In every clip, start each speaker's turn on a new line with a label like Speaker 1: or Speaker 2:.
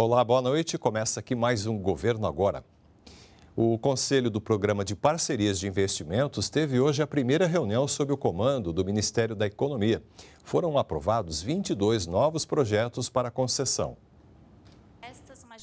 Speaker 1: Olá, boa noite. Começa aqui mais um Governo Agora. O Conselho do Programa de Parcerias de Investimentos teve hoje a primeira reunião sob o comando do Ministério da Economia. Foram aprovados 22 novos projetos para concessão.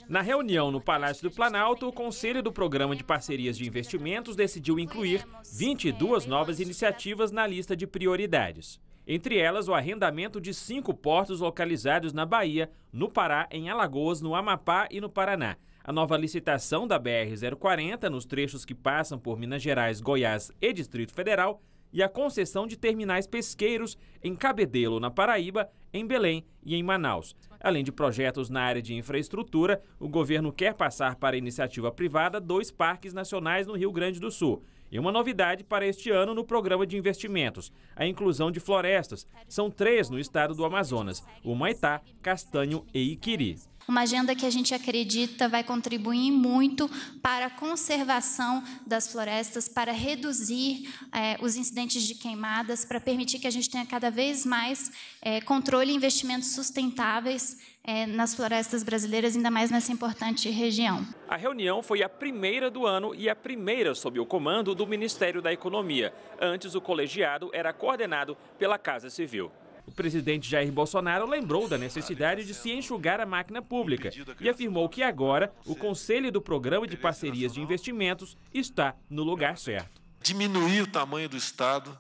Speaker 2: Na reunião no Palácio do Planalto, o Conselho do Programa de Parcerias de Investimentos decidiu incluir 22 novas iniciativas na lista de prioridades. Entre elas, o arrendamento de cinco portos localizados na Bahia, no Pará, em Alagoas, no Amapá e no Paraná. A nova licitação da BR-040, nos trechos que passam por Minas Gerais, Goiás e Distrito Federal, e a concessão de terminais pesqueiros em Cabedelo, na Paraíba, em Belém e em Manaus. Além de projetos na área de infraestrutura, o governo quer passar para iniciativa privada dois parques nacionais no Rio Grande do Sul. E uma novidade para este ano no programa de investimentos, a inclusão de florestas. São três no estado do Amazonas, Humaitá, Castanho e Iquiri.
Speaker 1: Uma agenda que a gente acredita vai contribuir muito para a conservação das florestas, para reduzir é, os incidentes de queimadas, para permitir que a gente tenha cada vez mais é, controle e investimentos sustentáveis é, nas florestas brasileiras, ainda mais nessa importante região.
Speaker 2: A reunião foi a primeira do ano e a primeira sob o comando do Ministério da Economia. Antes, o colegiado era coordenado pela Casa Civil. O presidente Jair Bolsonaro lembrou da necessidade de se enxugar a máquina pública e afirmou que agora o Conselho do Programa de Parcerias de Investimentos está no lugar certo.
Speaker 3: Diminuir o tamanho do Estado,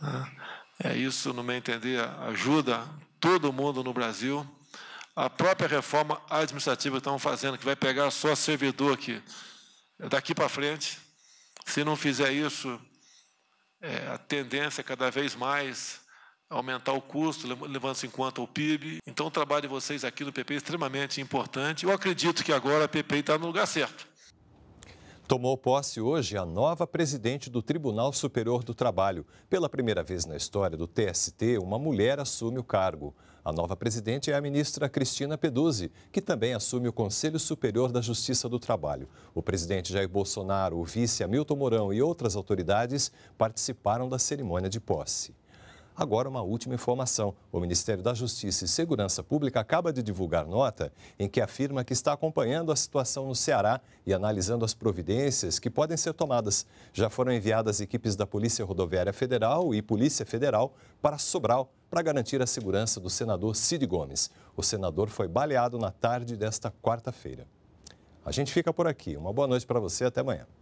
Speaker 3: ah, é isso, no meu entender, ajuda todo mundo no Brasil. A própria reforma administrativa que estamos fazendo, que vai pegar só servidor aqui, daqui para frente, se não fizer isso, é, a tendência é cada vez mais aumentar o custo, levando-se em conta o PIB. Então, o trabalho de vocês aqui no PP é extremamente importante. Eu acredito que agora a PP está no lugar certo.
Speaker 1: Tomou posse hoje a nova presidente do Tribunal Superior do Trabalho. Pela primeira vez na história do TST, uma mulher assume o cargo. A nova presidente é a ministra Cristina Peduzzi, que também assume o Conselho Superior da Justiça do Trabalho. O presidente Jair Bolsonaro, o vice Hamilton Mourão e outras autoridades participaram da cerimônia de posse. Agora, uma última informação: o Ministério da Justiça e Segurança Pública acaba de divulgar nota em que afirma que está acompanhando a situação no Ceará e analisando as providências que podem ser tomadas. Já foram enviadas equipes da Polícia Rodoviária Federal e Polícia Federal para Sobral para garantir a segurança do senador Cid Gomes. O senador foi baleado na tarde desta quarta-feira. A gente fica por aqui. Uma boa noite para você. Até amanhã.